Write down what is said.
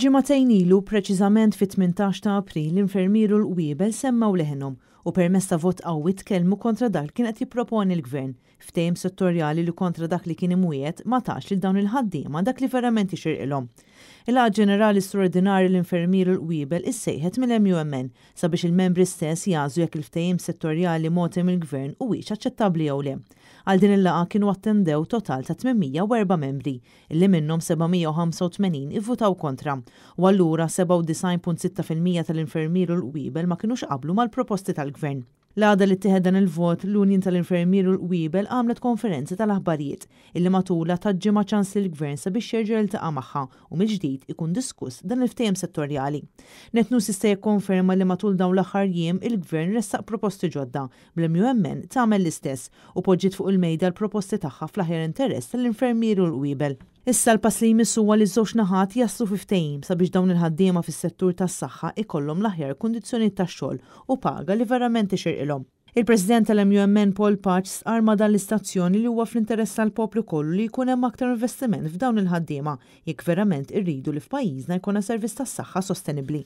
Ġimatejn ilu preċiżament fit-18 ta' April l infermieru l-qwiebel semmaw leħenhom u permess ta' vot qawwi tkellmu kontra dak kienet jipproponi l-gvern ftejm settorjali li kontra dak li kien imwiet ma tax lil dawn il-ħaddiema dak li verament ixirqilhom. Il-għad ġenerali straordinari l-infermier l-qwibel issejħet mill-MUMN sabiex il-membri stess jażu jekk il ftejm settorjali motem mill-gvern u wiex aċċettabbli jew le. Għal din il-laqa kienu attendew total ta' 804 membri, illi minnhom 785 ivvutaw kontra, u allura 97.6% tal-infermier l wibel ma kienux qablu mal-proposti tal tal-gvern. L-għada li tiħedan il-vot l-Unjoni tal-Infermier u l-Wibel għamlet konferenzi tal-aħbarijiet illi matula taġġima ċans li l-gvern sabiex jerġa' l magħha u mill ġdijt ikun diskuss dan il ftajem settorjali. Netnu sista jikkonferma li matul dawn l-aħħar jiem il-gvern ressaq proposti ġodda bl-MUMN tagħmel l-istess u poġġiet fuq il-mejda l-proposti tagħha fl-aħjar interess tal-Infermier u l-Wibel. Issa l-pass li jmissu li żewġ naħat jaslu fiftejim sabiex dawn il-ħaddiema fis-settur tas-saħħa ikollhom l-aħjar kundizzjoni tax-xogħol u paga li verament ixirqilhom. Il-President tal-MUMN Paul Patch arma dan l-istazzjoni li huwa fl-interess tal-poplu kollu li jkun hemm aktar investiment f'dawn il-ħaddiema jekk verament irridu li f'pajjiżna jkun servizz tas-saħħa sostenibbli.